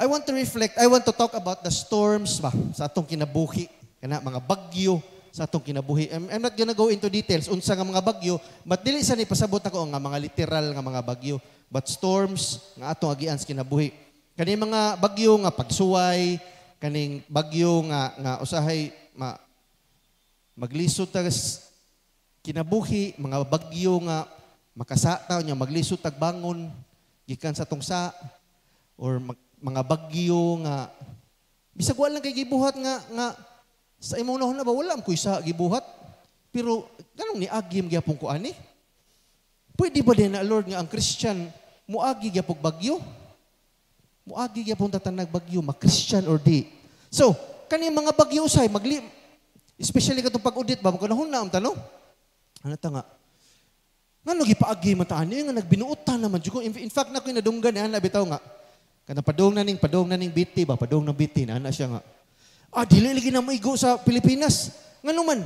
I want to reflect, I want to talk about the storms ba sa atong kinabuhi, kana mga bagyo sa atong kinabuhi. I'm, I'm not gonna go into details unsa nga mga bagyo, but dili sa ni pasabot ako nga mga literal nga mga bagyo, but storms nga atong agian sa kinabuhi. Kani mga bagyo nga pagsuway, kaning bagyo nga nga usahay ma, maglisod ta kinabuhi, mga bagyo nga makasataw nya maglisod tag bangon gikan sa tungsa or mag, mga bagyo nga bisag wala lang kay gibuhat nga nga sa imong na ba wala ko isa gibuhat pero ganong ni agyam gyapon ko ani pwede ba din na Lord nga ang Christian muagi gyapon bagyo muagi gyapon tatanag bagyo ma Christian or di so kani mga bagyo usay magli especially katong pag-audit ba mo kanahon na ang tanong ano ta nga nga no gipaagi man ta ani nga nagbinuotan naman jud ko in fact na ko nadunggan ni eh, ana bitaw nga Kanang padung na ning, padung na ning biti ba? Padung na BT na ana siya nga. Ah, dili lagi na maigo sa Pilipinas. Nga naman,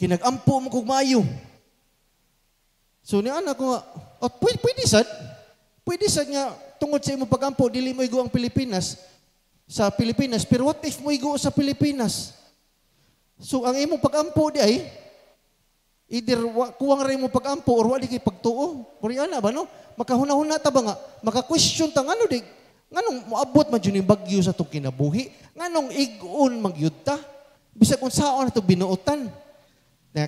kinagampo mo kog maayo. So ni anak ko nga, oh, pwede, pwede sad. Pwede sad nga, tungod sa imo pagampo, dili mo igo ang Pilipinas sa Pilipinas. Pero what if mo igo sa Pilipinas? So ang imong pagampo di ay, Either kuwang rin mo pagampo or wali kay pagtuo. Koreana ba no? Makahuna-huna ta ba nga? Maka-question ta nga ano di? Nganong muabot man yun yung bagyo sa itong kinabuhi? Nganong igun magyud ta? Bisag kung saan na ito binuotan.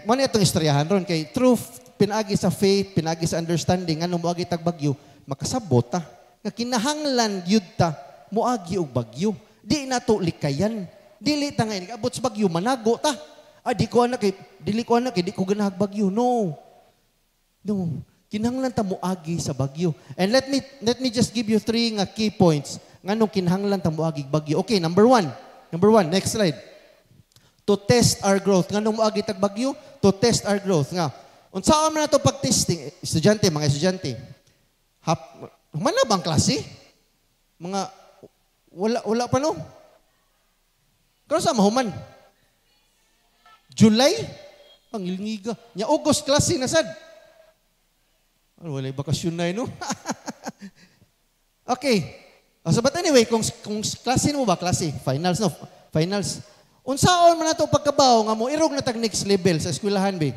Mo na itong istoryahan ron kay truth, pinagi sa faith, pinagi sa understanding, anong muagi tag bagyo, makasabot ta. Nga kinahanglan yud ta, muagi og bagyo. Di na to likayan. Dili ta nga abot sa bagyo, manago ta. Ah, di ko anak, kay, dili ko anak, kay, di ko ganahag bagyo. No. No kinahanglan ta mo sa bagyo. And let me let me just give you three nga key points nganong kinahanglan ta mo bagyo. Okay, number one. Number one, next slide. To test our growth. Nganong mo tag bagyo? To test our growth. Nga, unsa man nato pag-testing? Eh, estudyante, mga estudyante. Hap, man bang klase? Mga, wala, wala pa no? Pero sa mahuman? July? Ang ilngiga. Nya August klase na sad. Oh, wala bakasyon na eh, no? okay. Oh, so, but anyway, kung, kung klase mo ba, klase, finals, no? Finals. Unsaon man nato pagkabaw nga mo irog na tag next level sa eskwelahan ba?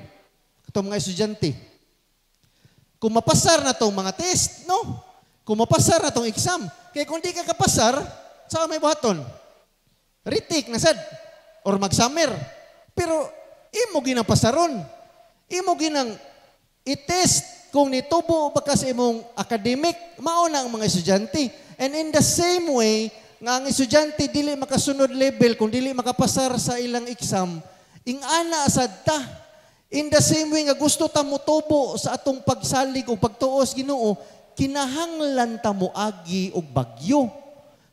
Ito mga estudyante. Kung mapasar na tong mga test, no? Kung mapasar na tong exam. Kaya kung di ka kapasar, saan may buhaton? Retake na sad. Or mag-summer. Pero imo ginapasaron. Imo ginang I-test kung nitubo ba kasi imong academic, mao na ang mga estudyante. And in the same way, nga ang estudyante dili makasunod level kung dili makapasar sa ilang exam, ingana asad ta. In the same way nga gusto ta mo sa atong pagsalig o pagtuos Ginoo, kinahanglan ta mo agi og bagyo.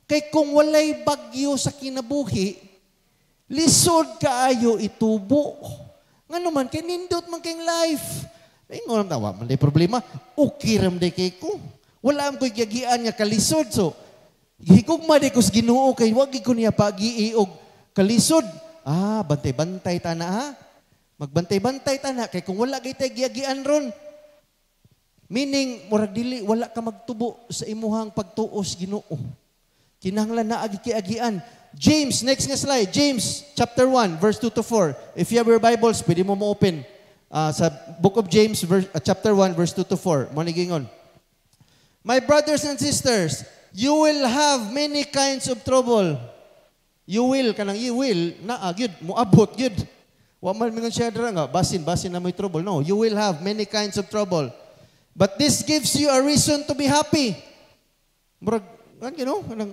Kay kung walay bagyo sa kinabuhi, lisod kaayo itubo. Nga naman, kay man kay life. Ay, mo naman, wa man problema. Ukiram de kay ko. Wala ko gyagian nga kalisod. So, higugma de kus ginoo kay wagi ko niya pagiiog kalisod. Ah, bantay-bantay ta na ha. Ah. Magbantay-bantay ta na. Kay kung wala kay tayo gyagian ron. Meaning, murag dili, wala ka magtubo sa imuhang pagtuos ginoo. Kinahanglan na agi-agian. James, next nga slide. James chapter 1, verse 2 to 4. If you have your Bibles, pwede mo mo-open. uh, sa Book of James verse, uh, ah, chapter 1 verse 2 to 4. Monigingon. My brothers and sisters, you will have many kinds of trouble. You will kanang you will na agud ah, mo abot gud. Wa man mingon siya nga basin basin na may trouble. No, you will have many kinds of trouble. But this gives you a reason to be happy. Murag kan you know, kanang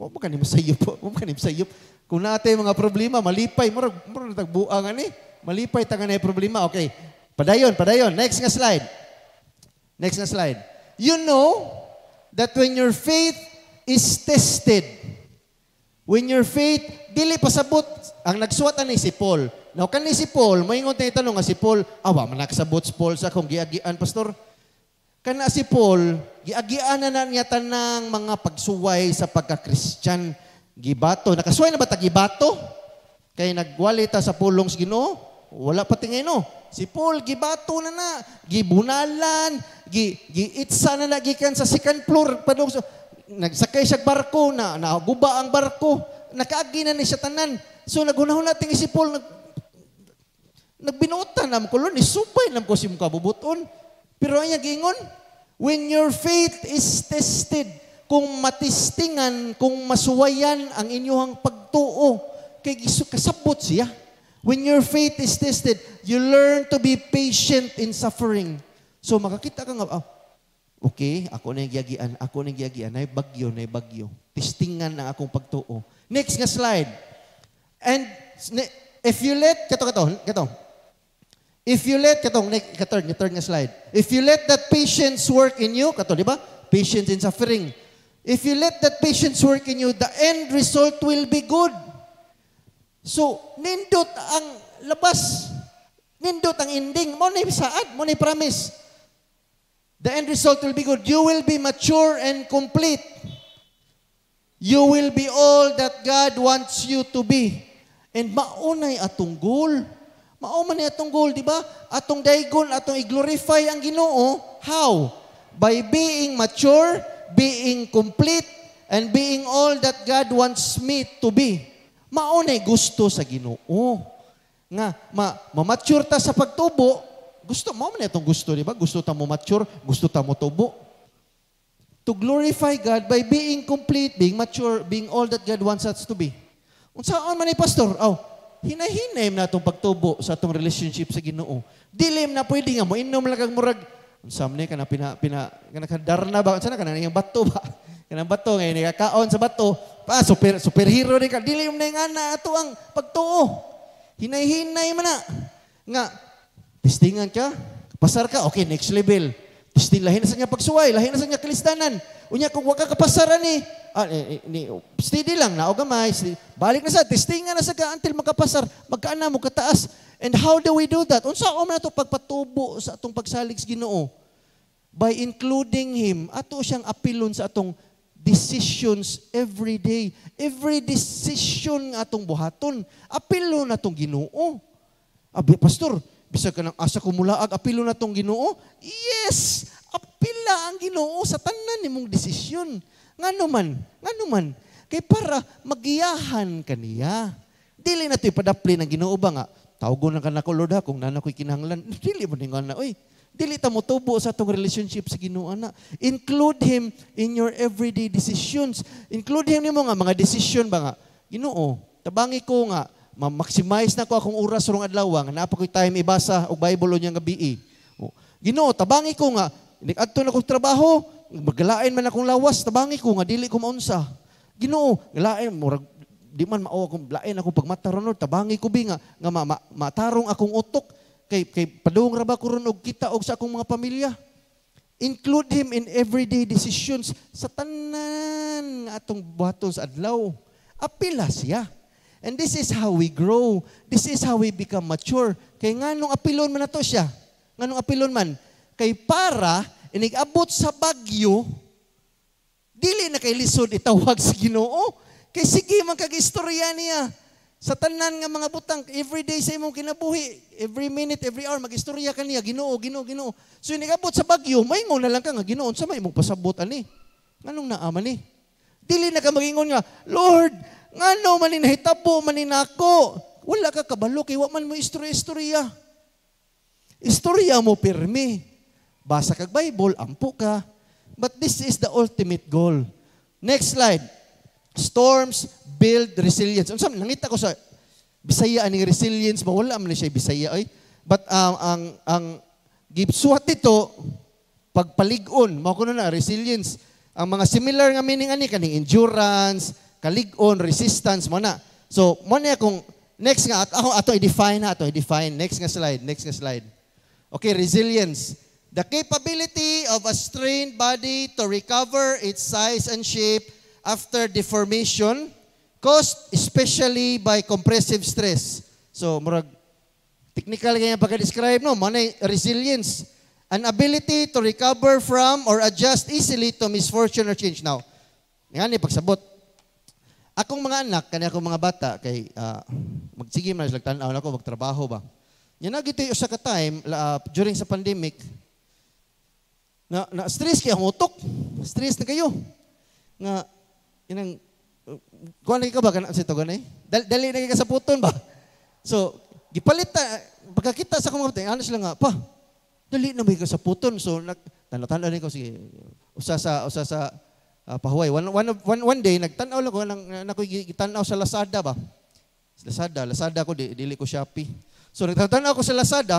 wa mo kanim sayop, wa mo kanim sayop. Kung naatay mga problema, malipay, murag murag tagbuangan ni. Eh. Malipay taga na problema. Okay. Padayon, padayon. Next nga slide. Next nga slide. You know that when your faith is tested, when your faith, dili pasabot, ang nagsuwat ni si Paul. Now, kani si Paul, maingon tayo tanong nga si Paul, awa, managsabot si Paul sa kung giagian, Pastor. Kana si Paul, giagian na na niya tanang mga pagsuway sa pagka-Christian. Gibato. Nakasuway na ba ta gibato? Kaya nagwalita sa pulong si Ginoo? Wala pa tingin no. Si Paul, gibato na na. Gibunalan. Gi, giitsa na na. Gikan sa second floor. Padong, nagsakay siya barko na. Naguba ang barko. Nakaagi na ni siya tanan. So nagunahon natin si Paul. Nag, nagbinutan nam ko ni Isupay nam ko si mukha bubuton. Pero ang gingon, when your faith is tested, kung matistingan, kung masuwayan ang inyuhang pagtuo, kay kasabot siya. When your faith is tested, you learn to be patient in suffering. So makakita ka nga, oh, okay, ako na giyagian, ako na giyagian, ay bagyo, na bagyo. Testingan ng akong pagtuo. Next nga slide. And if you let, kato, kato, kato. If you let, katong, katurn, katurn nga slide. If you let that patience work in you, kato, di ba? Patience in suffering. If you let that patience work in you, the end result will be good. So, nindot ang labas. Nindot ang ending. Mo ni saad, mo ni promise. The end result will be good. You will be mature and complete. You will be all that God wants you to be. And maunay atong goal. Mauman ni atong goal, di ba? Atong daigon, atong i-glorify ang ginoo. How? By being mature, being complete, and being all that God wants me to be. Maunay gusto sa ginoo. Nga, ma, mamature ta sa pagtubo. Gusto, mo na itong gusto, di ba? Gusto ta mo mature, gusto ta mo tubo. To glorify God by being complete, being mature, being all that God wants us to be. Unsaon man ni pastor? Oh, hinahinem na itong pagtubo sa itong relationship sa ginoo. Dilim na pwede nga mo, inom lang kag murag, Unsa Samne ka na pina, pina, ka na darna ba? Sana ka na yung bato ba? Kanang bato ngayon ni kakaon sa bato. Pa super superhero ni ka dili yung ning ana ato ang pagtuo. Hinay-hinay man na. Nga testingan ka, pasar ka, okay next level. Testing lahi na sa niya pagsuway, lahi na sa niya kalistanan. Unya kung wa ka kapasaran ni eh ah, ni, steady lang na o gamay, balik na sa, testingan na sa ka until makapasar, magkaana mo kataas. And how do we do that? Unsa o man ito pagpatubo sa atong pagsalig sa Ginoo? By including Him, ato siyang apilon sa atong decisions every day. Every decision nga atong buhaton. Apilo na tong ginoo. Abi, pastor, bisag ka ng asa ko mulaag, apilo na tong ginoo? Yes! Apila ang ginoo sa tanan nimong desisyon. Nga naman, nga naman, kay para magiyahan kaniya. Dili na ito'y padapli ng ginoo ba nga? Tawgon na ka na ko, Lord, ha, kung nana ko'y kinahanglan. Dili mo nga na, oy, dili ta mo tubo sa atong relationship sa Ginoo na. Include him in your everyday decisions. Include him nimo nga mga decision ba nga. Ginoo, tabangi ko nga ma-maximize na ko akong oras rong adlaw nga naa ko time ibasa og Bible unya nga BE. Ginoo, tabangi ko nga adto na ko trabaho, maglain man akong lawas, tabangi ko nga dili ko maunsa. Ginoo, lain murag di man mao akong lain akong pagmataron tabangi ko bi nga nga ma, ma, matarong akong utok Kay, kay padung ra ba kuron og kita og sa akong mga pamilya? Include him in everyday decisions sa tanan nga atong buhaton sa adlaw. Apila siya. And this is how we grow. This is how we become mature. Kay nganong apilon man nato siya? Nganong apilon man? Kay para inigabot sa bagyo, dili na kay lisod itawag sa Ginoo. Kay sige man kag istorya niya. Sa tanan nga mga butang, every day sa imong kinabuhi, every minute, every hour, magistorya ka niya, ginoo, ginoo, ginoo. So yung nagabot sa bagyo, maingon na lang ka nga, ginoon sa imong pasabot, ani. Anong naaman ni? Dili na ka magingon nga, Lord, ngano manin hitabo manin ako. Wala ka kabalo, kay man mo istorya-istorya. Istorya mo pirmi. Basa kag Bible, ampo ka. But this is the ultimate goal. Next slide. Storms build resilience. Unsa nangita ko sa Bisaya aning resilience ba wala man siya Bisaya ay. But um, ang ang gibsuat dito pagpalig-on mao kuno na resilience. Ang mga similar nga meaning ani kaning endurance, kalig-on, resistance mo na. So mo na kung next nga ako ato i-define ato i-define next nga slide, next nga slide. Okay, resilience. The capability of a strained body to recover its size and shape after deformation caused especially by compressive stress. So, murag, technical kaya pagka-describe, no? Manay, resilience. An ability to recover from or adjust easily to misfortune or change. Now, nga ni pagsabot. Akong mga anak, kani akong mga bata, kay, uh, magsige man, lagtanaw na ako, magtrabaho ba? Yan na gito sa ka time, uh, during sa pandemic, na, na stress kaya ang utok. Stress na kayo. Nga, Inang, kuhan ka ba kanang sito ganay? Dal, dali na ka sa puton ba? So, gipalit ta, pagkakita sa kumabot, ano sila nga, pa, dali na ba ka sa puton? So, nag, tanaw-tanaw ko, si usa sa, usa sa, uh, pahuway. One, one, one, one day, nagtanaw lang ko, nang, na, ko gitanaw sa Lazada ba? Lazada, Lazada ko, di, dili ko Shopee. So, nagtanaw ako sa Lazada,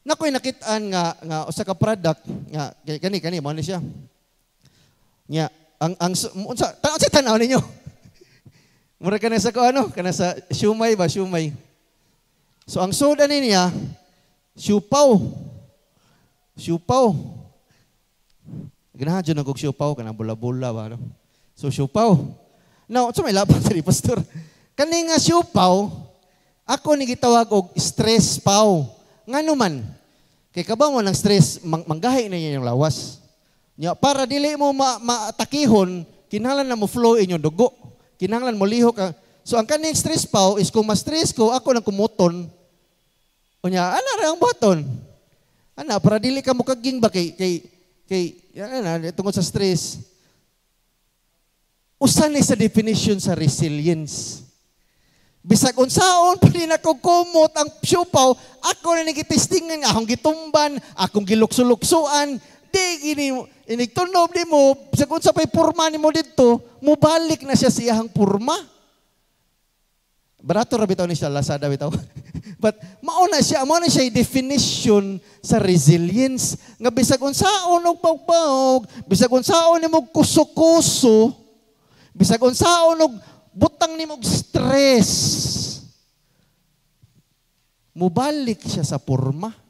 Nakoy nakitaan nga nga usa ka product nga kani kani mo ni siya. Nya ang ang unsa tanaw sa tanaw ninyo. Mura kana sa ko ano, kana sa siumay ba siumay. So ang soda ni niya siupaw. Siupaw. Ganahan jud kog siupaw kana bola-bola ba ano. So siupaw. Now, so may laban sa pastor. Kani nga siupaw, ako ni gitawag og stress paw. Ngano man, Kay kabaw mo ng stress, mang manggahi na yan yung lawas. Nya, para dili mo ma maatakihon, kinahanglan na mo flow inyong dugo. Kinahanglan mo lihok So ang kaning stress pao is kung ma-stress ko, ako nang kumuton. Unya, ana ra ang buhaton. Ana para dili ka mo kaging ba kay kay kay ana tungod sa stress. Usa ni sa definition sa resilience. Bisag unsaon pa ni kumot ang siupaw, ako na nagitestingan, akong gitumban, akong giluksuluksuan, Kay gini inigtunob nimo sa kun sa pay porma nimo didto, mubalik na siya sa iyang purma. Barato ra bitaw ni siya Lazada bitaw. But mauna siya, mauna siya definition sa resilience nga bisag unsaon og pagpawog, bisag unsaon nimo kuso-kuso, bisag unsaon og butang nimo og stress. Mubalik siya sa purma.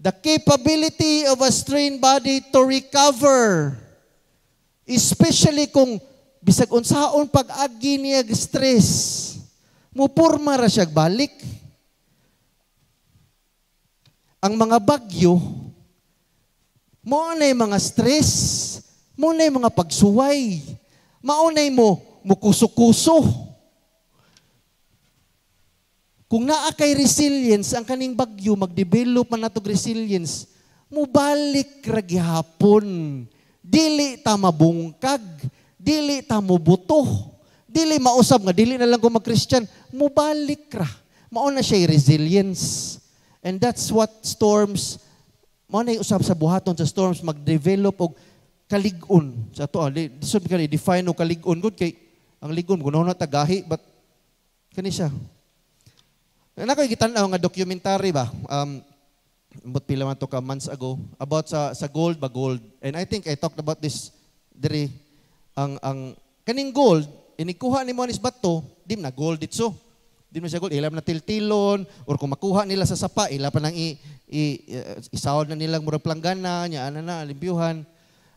The capability of a strained body to recover. Especially kung bisag unsaon pag-agi niya stress, mupurma ra siya balik. Ang mga bagyo, maunay mga stress, maunay mga pagsuway, maunay mo mukuso-kuso. Kung naa kay resilience ang kaning bagyo, magdevelop man natog resilience, mo balik ra gihapon. Dili ta mabungkag, dili ta mubuto, dili mausab nga dili na lang ko mag-Christian, balik ra. Mao na siya resilience. And that's what storms mao na usab sa buhaton sa storms magdevelop og kalig-on. Sa to, ah, disod ka define og kalig-on gud kay ang ligon kuno na tagahi but kani siya Nako gitanaw oh, nga documentary ba um but pila man to ka months ago about sa sa gold ba gold and I think I talked about this diri ang ang kaning gold inikuha ni mo bato di na gold itso di mo siya gold ilam na tiltilon or kung makuha nila sa sapa ila pa nang i, i, uh, eh, isawad na nilang murag planggana nya ana na limbyuhan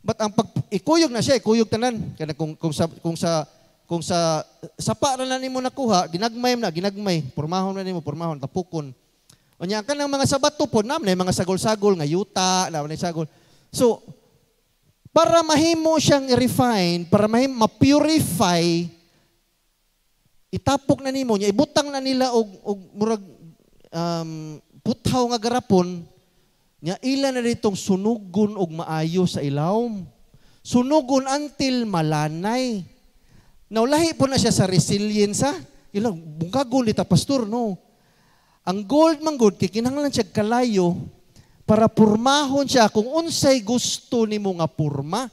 but ang pag ikuyog na siya ikuyog tanan kana kung kung sa kung sa kung sa sapa na na nimo nakuha, ginagmay na, ginagmay, pormahon na nimo, pormahon, tapukon. O niya, kanang mga sabato po, na eh, mga sagol-sagol, nga yuta, na sagol. So, para mahimo siyang refine, para mahimo, mapurify, itapok na nimo niya, ibutang na nila og, og murag, um, puthaw nga garapon, niya ila na ditong sunugon og maayo sa ilawom. Sunugon until malanay. Naulahi po na siya sa resilience, ha? Ilang, bunga gulit, pastor, no? Ang gold man good, kikinanglan siya kalayo para purmahon siya kung unsay gusto ni mo nga purma.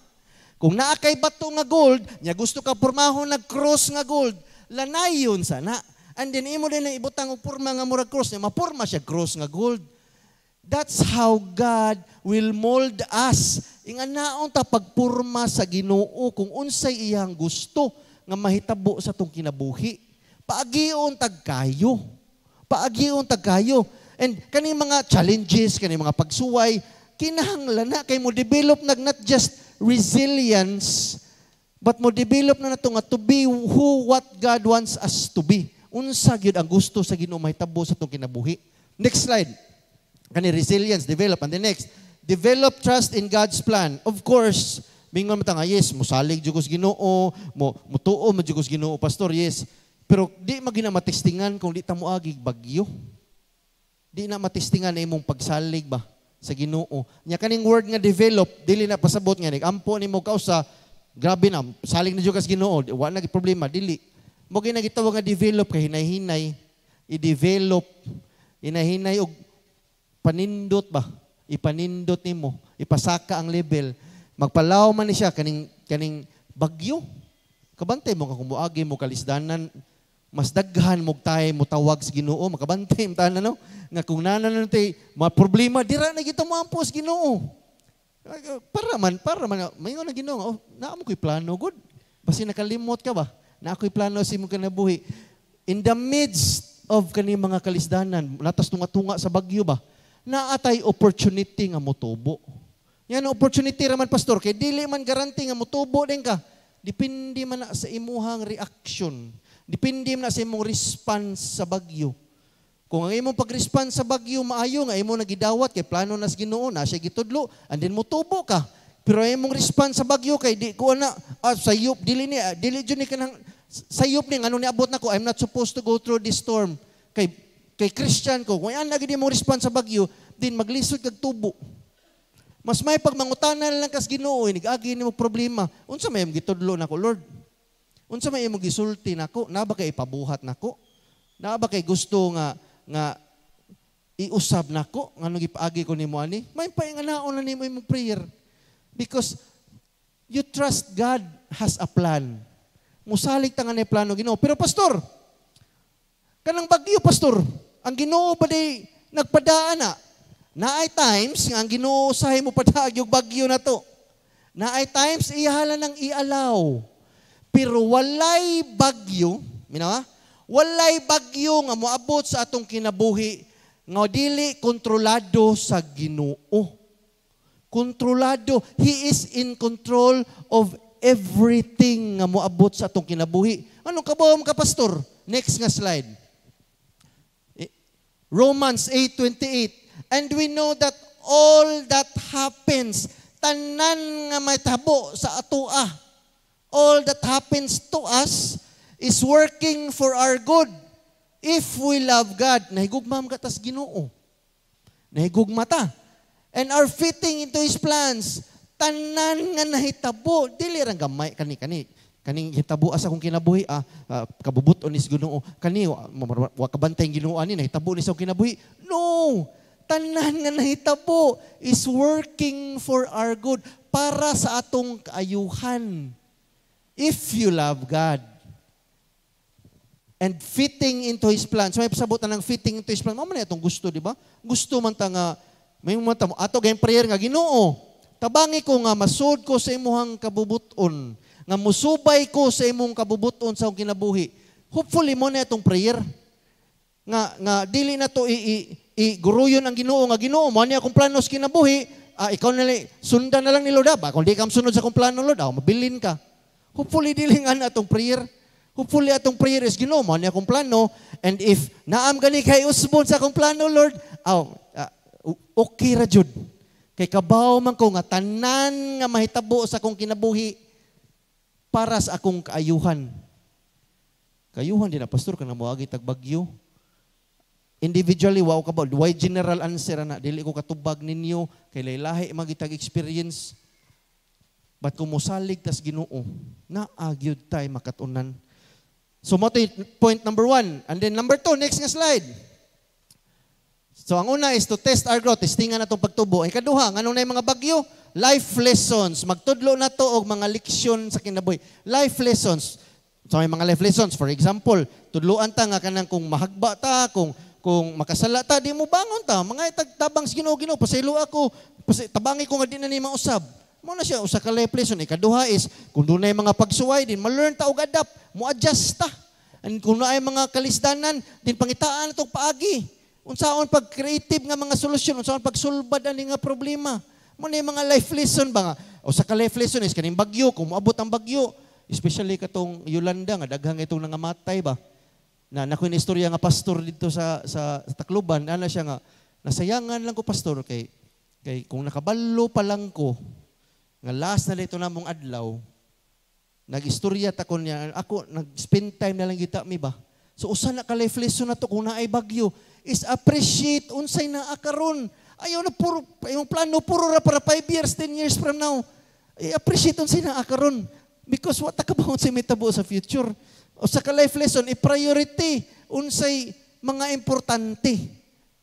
Kung naa kay bato nga gold, niya gusto ka purmahon nag cross nga gold, lanayon sana. And then imo din ang ibutang og purma nga murag cross niya, mapurma siya cross nga gold. That's how God will mold us. Inga naon ta pagpurma sa Ginoo kung unsay iyang gusto nga mahitabo sa tong kinabuhi. Paagiyon tagkayo. Paagiyon tagkayo. And kani mga challenges, kani mga pagsuway, kinahanglan na kay mo develop nag not just resilience, but mo develop na nato nga to be who what God wants us to be. Unsa gyud ang gusto sa Ginoo mahitabo sa tong kinabuhi. Next slide. Kani resilience develop and the next, develop trust in God's plan. Of course, Bingon mo tanga, yes, musalig Diyos ginoo, mo, mutuo mo Diyos ginoo, pastor, yes. Pero di magina matestingan kung di tamo agig bagyo. Di na matestingan na imong pagsalig ba sa ginoo. Nya kaning word nga develop, dili na pasabot nga, ampo ni mo kausa, grabe na, salig na Diyos kas ginoo, wala na problema, dili. Mo ginagitawag nga develop, kay hinay-hinay, i-develop, hinay-hinay, og panindot ba? Ipanindot nimo, ipasaka ang level Magpalaw man ni siya kaning, kaning bagyo. Kabantay mo kakumuagi mo kalisdanan. Mas daghan mo tay mo tawag sa ginoo. Makabantay mo tayo na no? Nga kung nanan tayo, mga problema, dira na kita mo ampos ginoo. Para man, para man. Mayon na ginoo. Oh, mo ko'y plano, good. Basi nakalimot ka ba? Na ako'y plano si mo kanabuhi. In the midst of kani mga kalisdanan, natas tunga-tunga sa bagyo ba? Naatay opportunity nga motubo. tubo yan opportunity raman pastor kay dili man garanti nga motubo din ka. Depende man na sa imuhang reaction. Depende man na sa imong response sa bagyo. Kung ang imong pag-response sa bagyo maayo nga imo nagidawat kay plano nas Ginoo na siya gitudlo and then motubo ka. Pero ang imong response sa bagyo kay di ko na ah, sayop dili ni ah, dili jud ni kanang sayop ni ano ni abot nako I'm not supposed to go through this storm. Kay kay Christian ko kung ang lagi di mo response sa bagyo din maglisod kag tubo. Mas may pagmangutanan lang kas Ginoo, nigagi ah, nimo problema. Unsa may imong gitudlo nako, Lord? Unsa may imong gisulti nako? Na ba kay ipabuhat nako? Na ba kay gusto nga nga iusab nako ngano gipaagi ko nimo ani? May painganaon na nimo imong prayer because you trust God has a plan. Musalig ta nga ni plano Ginoo. Pero pastor, kanang bagyo pastor, ang Ginoo ba di nagpadaan na na ay times nga ang ginuusahay mo padag yung bagyo na to. Na ay times ihala ng ialaw. Pero walay bagyo, minawa? Walay bagyo nga moabot sa atong kinabuhi nga dili kontrolado sa Ginoo. Kontrolado. He is in control of everything nga moabot sa atong kinabuhi. Anong kabawam ka, pastor? Next nga slide. Eh, Romans 8.28 And we know that all that happens, tanan nga may tabo sa atua, all that happens to us is working for our good. If we love God, nahigugmam ka tas ginoo. Nahigugma ta. And are fitting into His plans. Tanan nga nahitabo. Dili rang gamay kani kani. Kaning hitabo asa kung kinabuhi, ah, ah kabubuton is ginoo. Kani, wa, wa kabantay ginoo ani, nahitabo ni sa kinabuhi. No! tanan nga nahitabo is working for our good para sa atong kaayuhan. If you love God. And fitting into His plan. So may pasabot ng fitting into His plan. Mama na itong gusto, di ba? Gusto man ta nga, may man ta mo. Ato gayong prayer nga, ginoo. Tabangi ko nga, masod ko sa imuhang kabubuton. Nga musubay ko sa imong kabubuton sa kinabuhi. Hopefully mo na itong prayer. Nga, nga dili na to i iguruyon ang Ginoo nga Ginoo mo niya akong plano sa kinabuhi, uh, ikaw na sundan na lang ni Lord ah, ba kung di ka sunod sa akong plano Lord, ako mabilin ka. Hopefully dilingan na atong prayer. Hopefully atong prayer is Ginoo mo niya akong plano and if naam gani kay usbon sa akong plano Lord, aw uh, okay ra jud. Kay kabaw man ko nga tanan nga mahitabo sa akong kinabuhi para sa akong kaayuhan. Kayuhan din na pastor kanang mo tag bagyo. Individually, wow ka ba? Why general answer na? Dili ko katubag ninyo, kay lahi magitag experience. But kung musalig tas ginoo, naagyod tayo makatunan. So, mo point number one. And then number two, next nga slide. So, ang una is to test our growth. Testingan na itong pagtubo. ay kaduha, nganong na mga bagyo? Life lessons. Magtudlo na to og mga leksyon sa kinabuhi. Life lessons. So, may mga life lessons. For example, tudloan ta nga kanang kung mahagba ta, kung kung makasala ta, di mo bangon ta. Mga itagtabang si Ginoo, Ginoo, pasaylo ako, pasay, tabangi ko nga di na ni mausab. Mo na siya, usa ka lesson. Ikaduha is, kung dunay mga pagsuway, din ma-learn ta o adapt, mo adjust ta. And kung na ay mga kalisdanan, din pangitaan itong paagi. Unsaon pag creative nga mga solusyon, unsaon pag sulbad ani nga problema. Mo na mga life lesson ba nga. O sa ka life lesson is kaning bagyo, kung moabot ang bagyo, especially katong Yolanda nga daghang itong nangamatay ba na nakuin istorya nga pastor dito sa sa, sa Tacloban ana siya nga nasayangan lang ko pastor kay kay kung nakaballo pa lang ko nga last na dito namong adlaw nagistorya ta ko niya ako nag-spend time na lang kita mi ba so usa na ka lesson na to kung naay bagyo is appreciate unsay na akaron ayaw na puro yung plano puro ra para 5 years 10 years from now i eh, appreciate unsay na akaron because what ta kabaon sa mitabo sa future o sa ka-life lesson, i-priority unsay mga importante.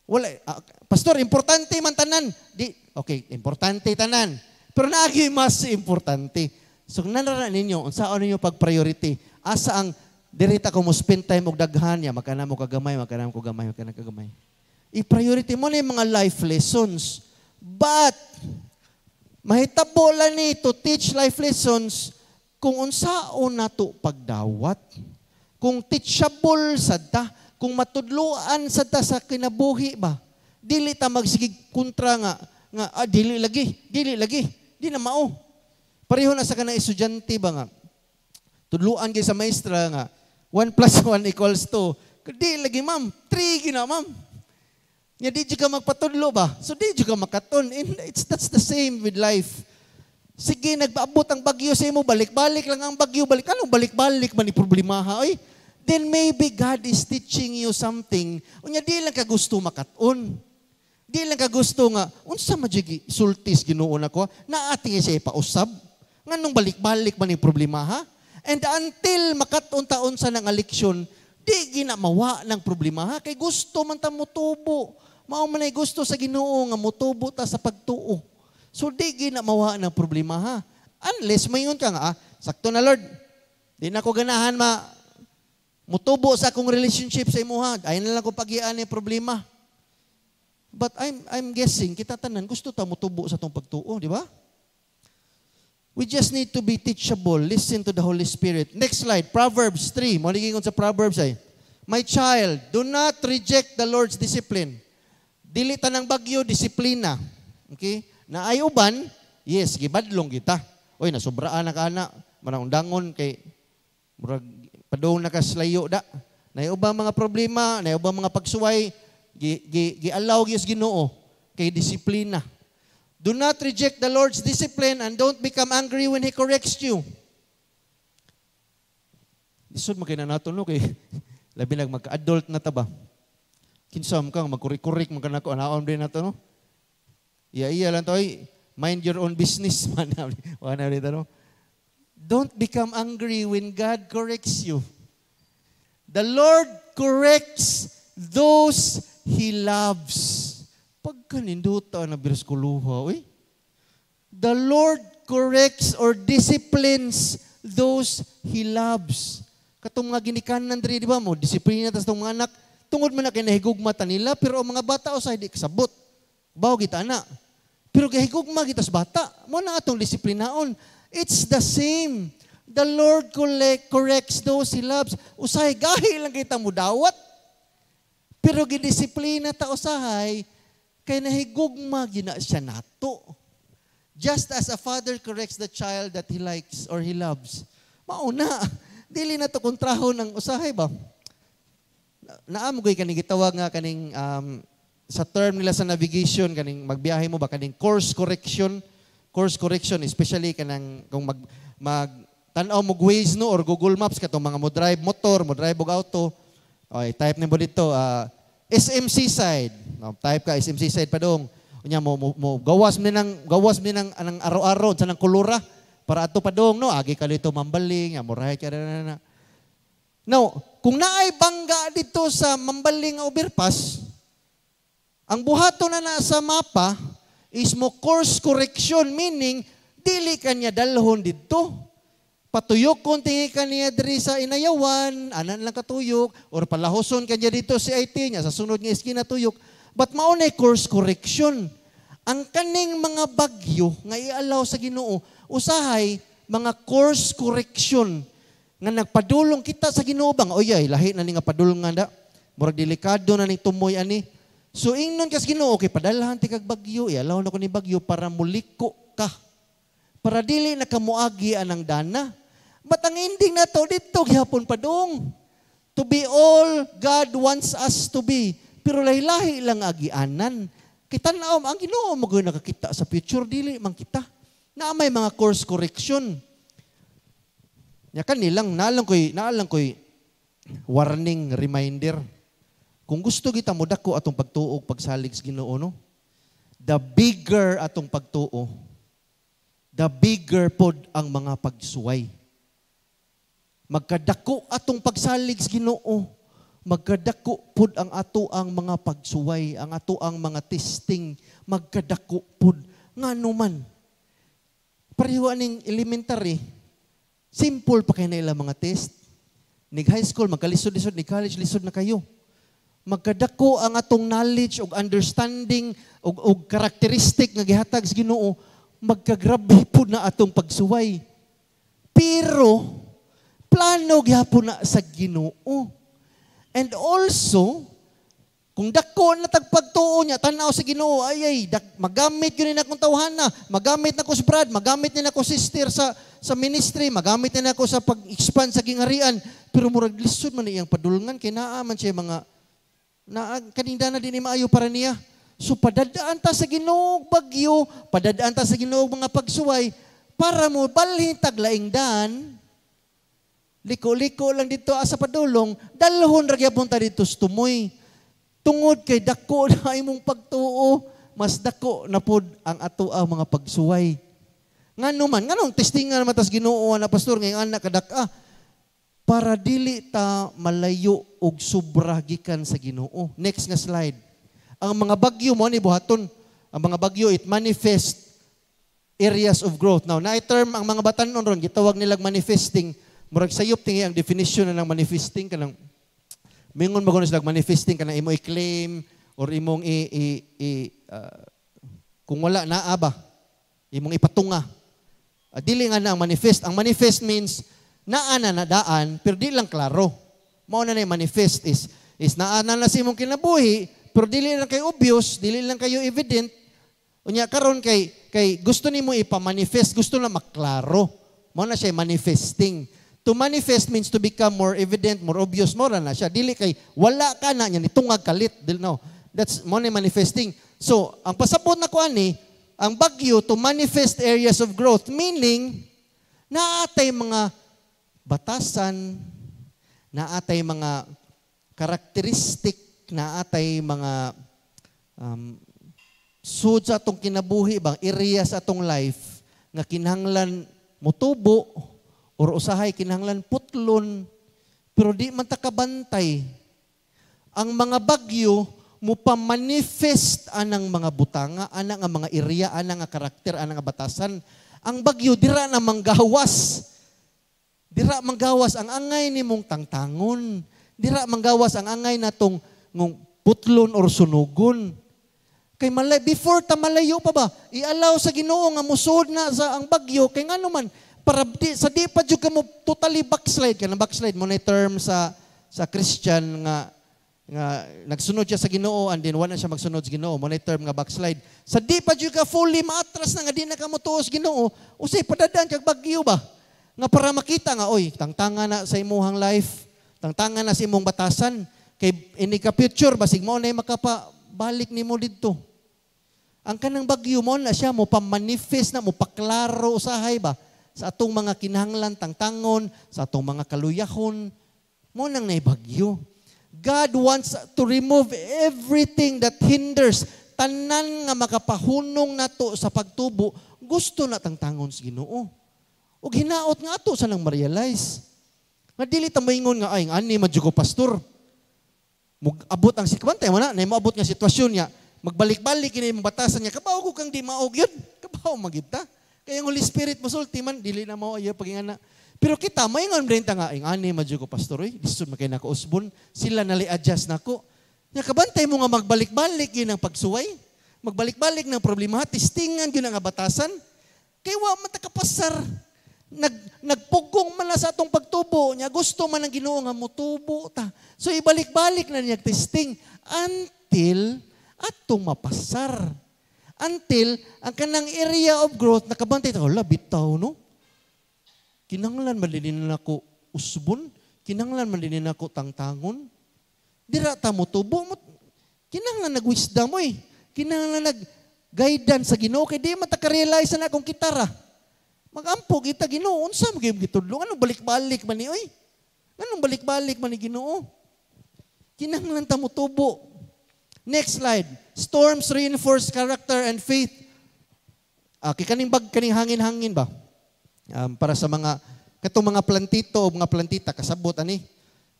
Wala, ah, pastor, importante man tanan. Di, okay, importante tanan. Pero naagi mas importante. So, nanara ninyo, unsa ano ninyo pag-priority? Asa ang dirita ko mo spend time og daghan ya makana mo kagamay makana mo kagamay makana kagamay i-priority mo na mga life lessons but mahitabo ni to teach life lessons kung unsaon nato pagdawat, kung teachable sad ta, kung matudloan sad ta sa kinabuhi ba, dili ta magsigig kontra nga nga ah, dili lagi, dili lagi, di na mao. Pareho na sa kanang estudyante ba nga tudloan gyud sa maestra nga 1 plus 1 equals 2. Di lagi ma'am, 3 gina ma'am. Nga di ka magpatudlo ba? So di ka makaton. And it's, that's the same with life Sige, nagpaabot ang bagyo sa imo, balik-balik lang ang bagyo, balik, ano balik-balik man ni problemaha, oy? Then maybe God is teaching you something, unya di lang ka gusto makaton. Di lang ka gusto nga, unsa majigi sultis nako, ginuon ako, naati siya ipausab. Nganong balik-balik man ni ha? And until makaton-taon sa nang leksyon, di ginamawa ng ha. kay gusto man ta mutubo. Mao man gusto sa Ginoo nga mutubo ta sa pagtuo So, di ginamawa ng problema ha. Unless mayon ka nga, ah, sakto na Lord, di na ko ganahan ma, mutubo sa akong relationship sa imuha. ha. Ayan na lang ko pagian ni problema. But I'm, I'm guessing, kita tanan, gusto ta mutubo sa tong pagtuo, di ba? We just need to be teachable. Listen to the Holy Spirit. Next slide, Proverbs 3. Maliging sa Proverbs ay, eh. My child, do not reject the Lord's discipline. Dili tanang bagyo, disiplina. Okay? Na ay uban, yes, gibadlong kita. Oy, nasubraan na ka na. Manaundangon kay murag padong nakaslayo da. Nay uban mga problema, nay uban mga pagsuway, gi gi gialaw gyud Ginoo kay disiplina. Do not reject the Lord's discipline and don't become angry when he corrects you. Isod makina nato no kay labi nag magka-adult na ta ba? Kinsam kang magkurik-kurik man kanako anaon din nato no. Yeah, iya lang to. Ay, mind your own business. Wala rin ano. Don't become angry when God corrects you. The Lord corrects those He loves. Pagka ninduta na kuluha, uy. The Lord corrects or disciplines those He loves. Katong mga ginikanan diri, di ba mo, disiplina tas tong mga anak, tungod man na kinahigugmata nila, pero ang mga bata o sa hindi kasabot bawo kita na. Pero gihigugma kita sa bata. Mo na atong disiplinaon. It's the same. The Lord collect, corrects those He loves. Usahay, gahi lang kita mo dawat. Pero gidisiplina ta usahay, kay nahigugma gina siya nato. Just as a father corrects the child that he likes or he loves. Mauna, dili na to kontraho ng usahay ba? Naamogoy kaning gitawag nga kaning um, sa term nila sa navigation kaning magbiyahe mo ba kaning course correction course correction especially kanang kung mag mag tan mo Waze no or Google Maps katong mga mo drive motor mo drive og auto okay type nimo dito uh, ah, SMC side no, type ka SMC side pa dong unya mo, mo, mo gawas mi nang gawas mi nang anang araw-araw sa nang kulura para ato pa dong no agi kalito mambaling ya murahay ka na, na. no kung naay bangga dito sa mambaling overpass, ang buhato na nasa mapa is mo course correction, meaning, dili kanya dalhon dito. Patuyok kung tingi kaniya diri sa inayawan, anan lang katuyok, or palahoson kanya dito si IT niya, sa sunod nga iskina tuyok. But maunay course correction. Ang kaning mga bagyo nga iallow sa Ginoo, usahay mga course correction nga nagpadulong kita sa Ginoo bang, oyay, lahi na ni nga padulong nga da. Murag delikado na ni tumoy ani So ing ingnon kas Ginoo kay padalhan ti kagbagyo, bagyo, ialaw na ko ni bagyo para muliko ka. Para dili na kamuagi anang dana. But ang ending na to dito gyapon padong. To be all God wants us to be. Pero lahi-lahi lang agianan. Kita na ang Ginoo mo nakakita sa future dili man kita. Na may mga course correction. Nya kanilang nalang koy naalang koy warning reminder kung gusto kita mo, dako atong pagtuo, pagsalig sa ginoo, no? The bigger atong pagtuo, the bigger pod ang mga pagsuway. Magkadako atong pagsalig sa ginoo, magkadako pod ang ato ang mga pagsuway, ang ato ang mga testing, magkadako pod. nganuman. naman, pareho aning elementary, simple pa kay nila mga test. Nig high school, magkalisod-lisod, ni college, lisod na kayo magkadako ang atong knowledge ug understanding ug ug karakteristik nga gihatag sa Ginoo magkagrabe pud na atong pagsuway pero plano gyapon na sa Ginoo and also kung dako na tagpagtuo niya tanaw sa Ginoo ay ay magamit gyud ni akong na, magamit na ko si Brad magamit ni ako sister sa sa ministry magamit ni ako sa pag-expand sa gingarian, pero murag lisod man iyang padulngan kay naa man siya mga na kaninda na din maayo para niya. So padadaan ta sa Ginoo bagyo, padadaan ta sa Ginoo mga pagsuway para mo balhin taglaing daan. Liko-liko lang dito asa padulong, dalhon ra gyapon ta dito tumoy. Tungod kay dako na imong pagtuo, mas dako na pod ang atoa mga pagsuway. Nga naman, nga nung testing nga naman tas ginoo na pastor, ngayon anak kadak ah, para dili ta malayo og sobra gikan sa Ginoo. Next nga slide. Ang mga bagyo mo ni buhaton, ang mga bagyo it manifest areas of growth. Now, na term ang mga batanon ron gitawag nilang manifesting. Murag sayop tingi ang definition na ng manifesting kanang mingon ba ano sila manifesting kanang imo i-claim or imong i, i, i uh, kung wala naa ba imong ipatunga. Uh, dili nga na ang manifest. Ang manifest means naana na daan, pero di lang klaro. Mao na na manifest is, is naana na si mong kinabuhi, pero dili lang kay obvious, dili lang kayo evident. Unya karon kay kay gusto nimo ipa-manifest, gusto na maklaro. Mao na siya manifesting. To manifest means to become more evident, more obvious, more na siya. Dili kay wala ka na niya, nitungag kalit. Dili, no. That's money manifesting. So, ang pasabot na ko ani, ang bagyo to manifest areas of growth, meaning, naatay mga batasan na atay mga karakteristik na atay mga um, sud sa atong kinabuhi bang area sa atong life nga kinahanglan mutubo or usahay kinahanglan putlon pero di man takabantay ang mga bagyo mupa manifest anang mga butanga anang mga area anang nga karakter anang nga batasan ang bagyo dira na manggawas Dira manggawas ang angay ni mong tangtangon. Dira manggawas ang angay na tong ng putlon or sunugon. Kay malay, before ta malayo pa ba, ialaw sa ginoo nga musod na sa ang bagyo, kay nga naman, para di, sa di pa ka mo totally backslide, kaya backslide mo na term sa, sa Christian nga, nga nagsunod siya sa ginoo and then wala siya magsunod sa ginoo, mo na term nga backslide. Sa di pa ka fully maatras na nga di na ka mo tuos ginoo, usay padadan kag bagyo ba? Nga para makita nga, oy, tangtanga na sa imuhang life, tangtanga na sa imong batasan, kay ini ka future, basig mo na makapabalik ni mo dito. Ang kanang bagyo mo na siya, mo pamanifest na, mo paklaro usahay ba, sa atong mga kinahanglan, tangtangon, sa atong mga kaluyahon, mo nang naibagyo. God wants to remove everything that hinders tanan nga makapahunong nato sa pagtubo, gusto na tangtangon sa Ginoo. O hinaot nga ato sa nang ma-realize. Nga dili ta moingon nga ay ani madjugo pastor. Mug-abot ang sikwantay mo na, na maabot nga sitwasyon niya. Magbalik-balik kini imong batasan niya kabaw ko kang di maog yun. Kabaw magita. Kaya ang Holy Spirit mosulti man dili na mao ayo pagingana. Pero kita maingon rin ta nga ing ani madjugo pastor oy, lisod makay nako usbon, sila nali adjust nako. Nga kabantay mo nga magbalik-balik yun ang pagsuway. Magbalik-balik ng problema, tistingan yun ang abatasan. Kaya wa man takapasar nag, nagpugong man sa atong pagtubo niya, gusto man ang ginoo nga mutubo ta. So ibalik-balik na niya testing until atong mapasar. Until ang kanang area of growth nakabantay ta, wala bitaw no. Kinanglan man din nako usbon, kinanglan man din nako tangtangon. Dira ta mutubo mo. Kinanglan nag-wisdom mo Kinanglan nag guidance sa Ginoo kay di man ta realize na akong kitara Magampog ita Ginoo, unsa mo gyud gitudlo? Ano balik-balik man ni oy? Anong balik-balik man ni Ginoo? Kinahanglan ta mo tubo. Next slide. Storms reinforce character and faith. Ah, kaning bag kaning hangin-hangin ba? Um, para sa mga katong mga plantito o mga plantita kasabot ani.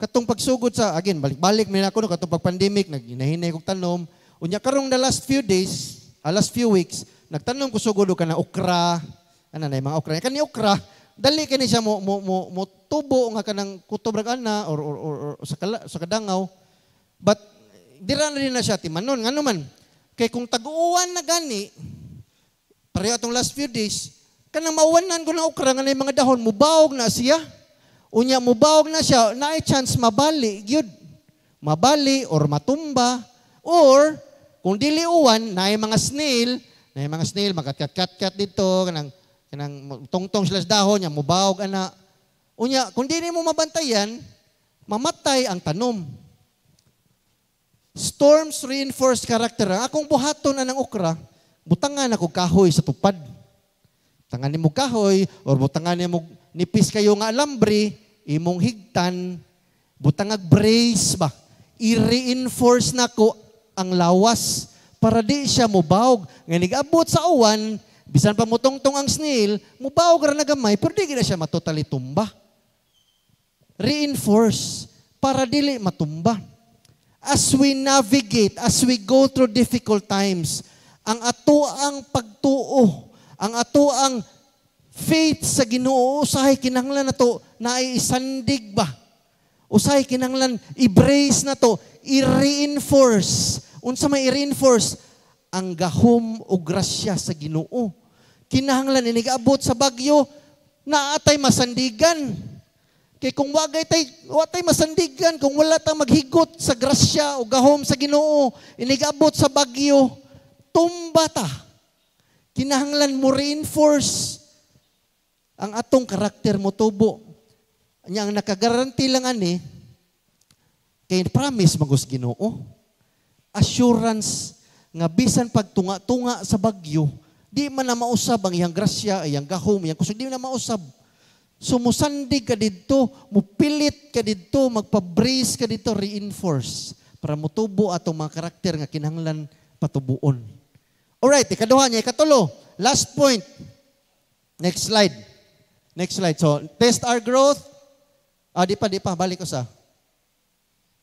Katong pagsugod sa again balik-balik man ako no katong pag-pandemic naginahinay kog tanom. Unya karong the last few days, uh, last few weeks, nagtanong ko sugod ka na okra, ana na mga okra kani Ukra, dali kini siya mo mo mo, mo tubo nga kanang kutob rag ana or or, or, or sa, kala, sa kadangaw but dira na rin na siya timanon ngano man kay kung taguuan na gani pareho atong last few days kanang mawanan ko na okra nga na mga dahon mubawog na siya unya mubawog na siya naay chance mabali gyud mabali or matumba or kung dili uwan naay mga snail naay mga snail magatkat-kat dito kanang Kanang tungtong sila sa dahon, niya, mubawag ana. Unya, kung di mo mabantayan, mamatay ang tanom. Storms reinforce character. Akong buhaton na ukra, okra, butangan ako kahoy sa tupad. Tangan ni mo kahoy, or butangan ni mo nipis kayo nga alambre, imong higtan, butangag brace ba? I-reinforce na ko ang lawas para di siya mubawg. Nga nigabot sa uwan, Bisan pa mo tungtong ang snail, mubaw ka na gamay, pero di na siya matotally tumba. Reinforce para dili matumba. As we navigate, as we go through difficult times, ang ato ang pagtuo, ang ato ang faith sa Ginoo, usahay kinanglan nato na to, ba? Usahay kinanglan, i-brace nato, i-reinforce. Unsa may i-reinforce? ang gahom o grasya sa Ginoo. Kinahanglan ni nigabot sa bagyo na atay masandigan. Kay kung wagay tay watay masandigan kung wala tang maghigot sa grasya o gahom sa Ginoo, inigabot sa bagyo, tumba ta. Kinahanglan mo reinforce ang atong karakter mo tubo. Nya ang nakagaranti lang ani kay promise magus Ginoo. Assurance nga bisan pagtunga-tunga sa bagyo, di man na mausab ang iyang grasya, iyang gahom, iyang kusog, di man na mausab. So musandig ka dito, mupilit ka dito, magpa-brace ka dito, reinforce para mutubo atong mga karakter nga kinahanglan patubuon. Alright, ikaduha niya, ikatulo. Last point. Next slide. Next slide. So, test our growth. Ah, di pa, di pa. Balik ko sa.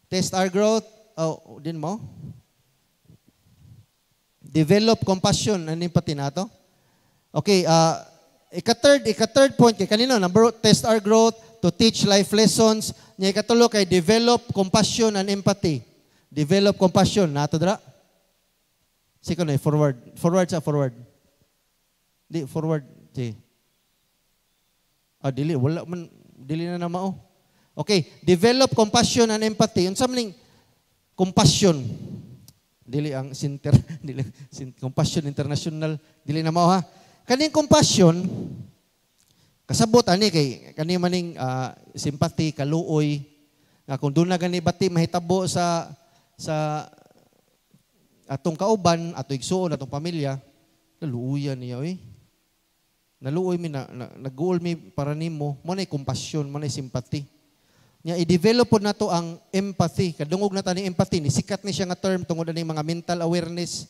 Test our growth. Oh, din mo? Develop compassion. Ano yung pati Okay, uh, ika-third, ika-third point kay kanino, number test our growth, to teach life lessons. Niya ikatulo kay develop compassion and empathy. Develop compassion. Nato dra? Second na, forward. Forward sa forward. Di, forward. Di. Ah, dili. Wala man. Dili na naman Okay, develop compassion and empathy. Yung something, compassion. Compassion Dili ang center, dili, Compassion International, dili na mao ha. Kaning compassion, kasabot ani kay kani maning uh, ah, sympathy kaluoy nga kung doon na gani bati mahitabo sa sa atong kauban atong igsuon atong pamilya naluuyan niya oy naluoy mi na, na naguol mi para nimo mo nay compassion mo nay sympathy Nya i-develop po nato ang empathy. Kadungog na tani empathy ni sikat ni siya nga term tungod ani mga mental awareness.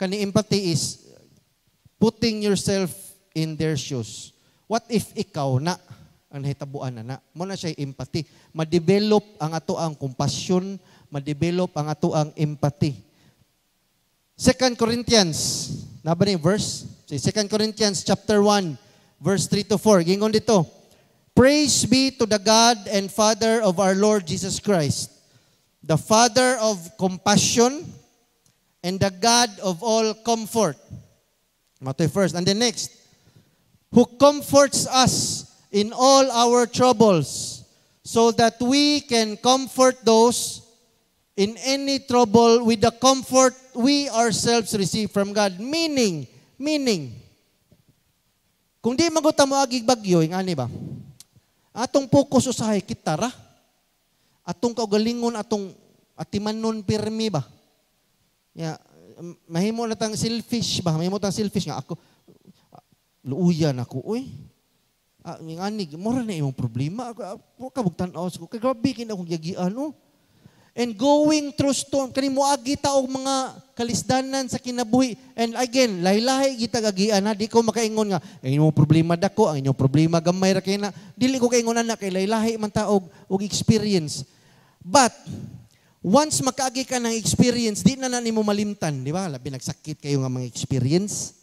Kani empathy is putting yourself in their shoes. What if ikaw na ang nahitabuan na na? Mo na siya empathy. Ma-develop ang ato ang compassion, ma-develop ang ato ang empathy. 2 Corinthians, naba ni verse? 2 Corinthians chapter 1, verse 3 to 4. Gingon dito. Praise be to the God and Father of our Lord Jesus Christ, the Father of compassion and the God of all comfort. Matoy first. And the next, who comforts us in all our troubles so that we can comfort those in any trouble with the comfort we ourselves receive from God. Meaning, meaning, kung di maguta agig bagyo, ba? Atong pokus usahay kitara. Atong kaugalingon atong atimanon pirmi ba? Ya, mahimo na tang selfish ba? Mahimo tang selfish nga ako. Luuyan ako, uy. Ah, nganig, mora na imong problema. Ako ah, kabugtan aw ko. Kay grabe kini akong yagian, oh. And going through storm, kani moagi ta og mga kalisdanan sa kinabuhi. And again, lahi-lahi gitagagian ha, di ko makaingon nga, ang inyong problema dako, ang inyong problema gamay ra kay na. Dili ko kaingon na kay lahi-lahi man ta og, og experience. But, once makaagi ka ng experience, di na na nimo malimtan, di ba? Labi nagsakit kayo nga mga experience.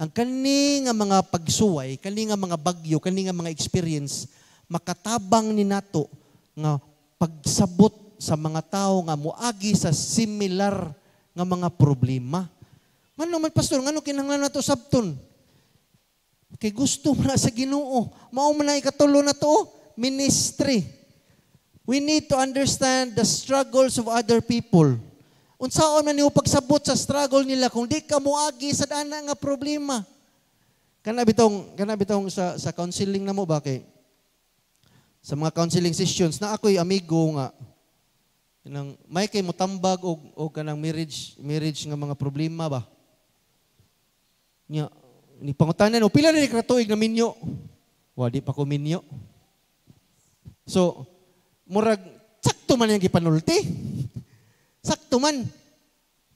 Ang kani nga mga pagsuway, kani nga mga bagyo, kani nga mga experience, makatabang ni nato nga pagsabot sa mga tao nga muagi sa similar nga mga problema. Man Pastor, ngano kinanglan na to sabton? Kay gusto mo na sa ginoo. Mao man na ikatulo na to, ministry. We need to understand the struggles of other people. Unsaon man niyo pagsabot sa struggle nila kung di ka moagi sa dana nga problema. Kana bitong kana bitong sa sa counseling na mo ba kay sa mga counseling sessions na ako'y amigo nga nang, may kay mutambag og og kanang marriage, marriage nga mga problema ba? Nya, ni pangutanan, o pila na ni katuig na minyo? Wa di pa ko minyo. So, murag, sakto man yang gipanulti. Sakto man.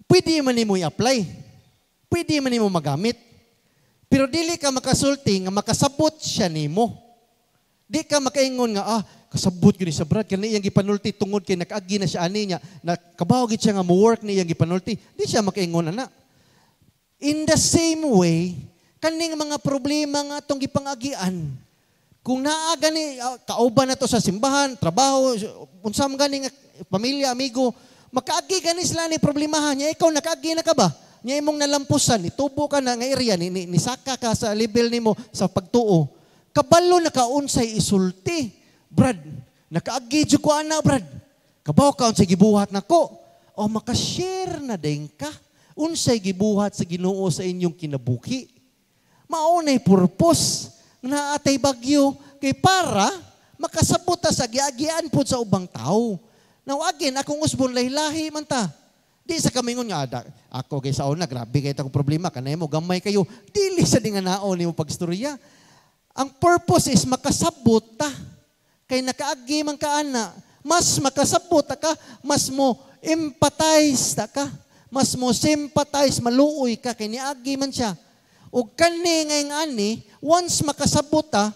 Pwede man nimo i-apply. Pwede man nimo magamit. Pero dili ka makasulti nga makasabot siya nimo. Di ka makaingon nga, ah, kasabot yun sa brad, kaya iyang gipanulti tungod kay nakaagi na siya ani niya, nakabawagit siya nga mo-work niya iyang gipanulti, di siya makaingon na. In the same way, kaning mga problema nga itong gipangagian, kung naa gani, ah, kauban na to sa simbahan, trabaho, unsam gani nga pamilya, amigo, makaagi gani sila ni problemahan niya, ikaw nakaagi na ka ba? Niya imong nalampusan, itubo ka na nga area, ni, ni, saka ka sa level nimo sa pagtuo kabalo na kaunsay isulti. Brad, nakaagidyo ko ana, brad. Kabaw ka unsay gibuhat nako. O makashare na din ka. Unsay gibuhat sa ginoo sa inyong kinabuhi. Maunay purpose na atay bagyo kay para makasabot sa giagian po sa ubang tao. Now again, akong usbon lahi-lahi man ta. Di sa kamingon nga, da, ako kay sa una, grabe kay akong problema, kanay mo, gamay kayo. Dili sa dinga nao ni mo pagstorya. Ang purpose is makasabot ta. Kay nakaagi man ka ana, mas makasabot ka, mas mo empathize ta ka, mas mo sympathize, maluoy ka kay niagi man siya. Ug kani ngayong ani, once makasabot ta,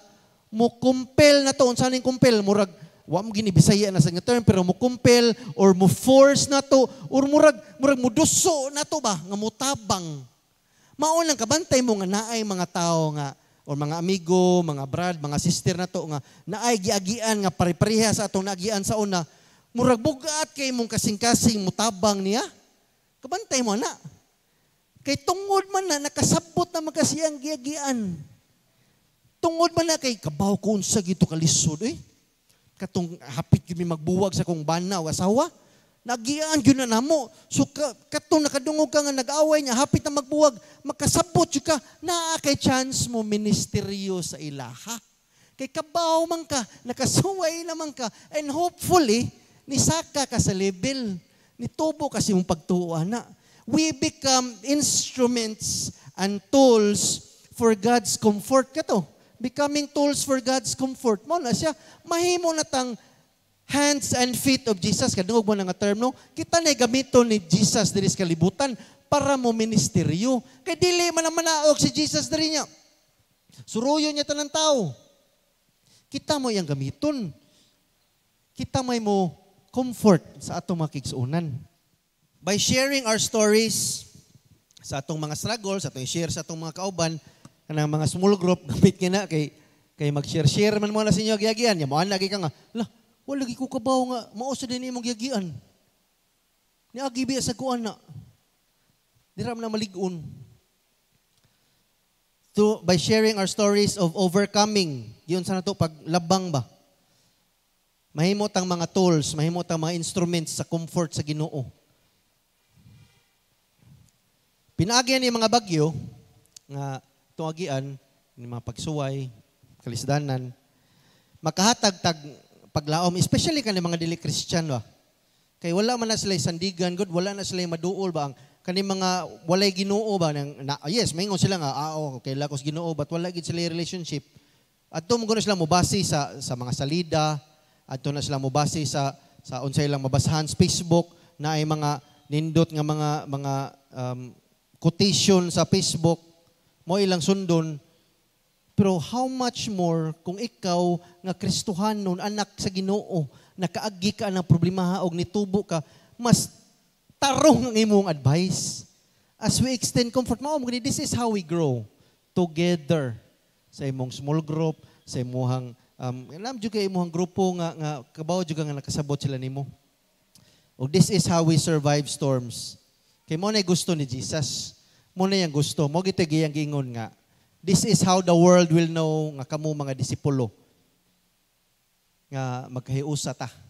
mo compel na to unsa ning compel murag wa mo gini Bisaya na sa term pero mo compel or mo force na to or murag murag mo duso na to ba nga mo tabang. Mao lang kabantay mo nga naay mga tao nga o mga amigo, mga brad, mga sister na to nga naay giagian nga pare-pareha sa atong nagian sa una, murag bugat kay mong kasing-kasing mutabang niya. Kabantay mo na. Kay tungod man na nakasabot na magkasiyang giagian. Tungod man na kay kabaw ko unsa gito kalisod eh. Katong hapit gyud magbuwag sa kong bana o asawa. Nagiaan yun na namo. So ka, katong nakadungog ka nga nag-away niya, hapit na magbuwag, makasabot yun ka, naa kay chance mo ministeryo sa ilaha. Kay kabaw man ka, nakasuway naman ka, and hopefully, nisaka ka sa level. Nitubo kasi mong pagtuwa na. We become instruments and tools for God's comfort. Kato, becoming tools for God's comfort. Mo na siya, mahimo na tang hands and feet of Jesus. Kadungog mo na nga term, no? Kita na gamito ni Jesus diri sa kalibutan para mo ministeryo. Kay dili man ang manaog si Jesus diri niya. Suruyo niya tanang tao. Kita mo yang gamiton. Kita may mo comfort sa atong makigsunan. By sharing our stories sa atong mga struggles, sa atong share sa atong mga kauban, kanang mga small group, gamit kina kay kay mag-share-share man mo na sa inyo gyagyan. Yamuan lagi ka nga, lah, wala lagi ko kabaw nga, mausa din imong yagian. Niagibi sa kuan na. Diram na maligun. To, by sharing our stories of overcoming, yun sa nato paglabang ba? Mahimot ang mga tools, mahimot ang mga instruments sa comfort sa ginoo. Pinaagyan ni mga bagyo, nga tuagian, ni mga pagsuway, kalisdanan, makahatag tag paglaom, especially kani mga dili Christian ba. Kay wala man na sila sandigan good, wala na sila maduol ba ang kani mga walay Ginoo ba nang na, yes, maingon sila nga ah, oh, kay lakos Ginoo but wala gid sila relationship. Adto mo sila mo base sa sa mga salida, adto na sila mo base sa sa unsay lang mabasahan sa Facebook na ay mga nindot nga mga mga um, quotation sa Facebook mo ilang sundon pero how much more kung ikaw nga Kristohan nun, anak sa ginoo, nakaagi ka ng problema og nitubo ka, mas tarong ang imong advice. As we extend comfort, mao mo this is how we grow together sa imong small group, sa imong um, alam jud kay imong grupo nga nga kabaw jud nga nakasabot sila nimo. Og this is how we survive storms. Kay mo na gusto ni Jesus. Mo na yang gusto. Mo gitagiyang gingon nga This is how the world will know nga kamo mga disipulo nga magkahiusa ta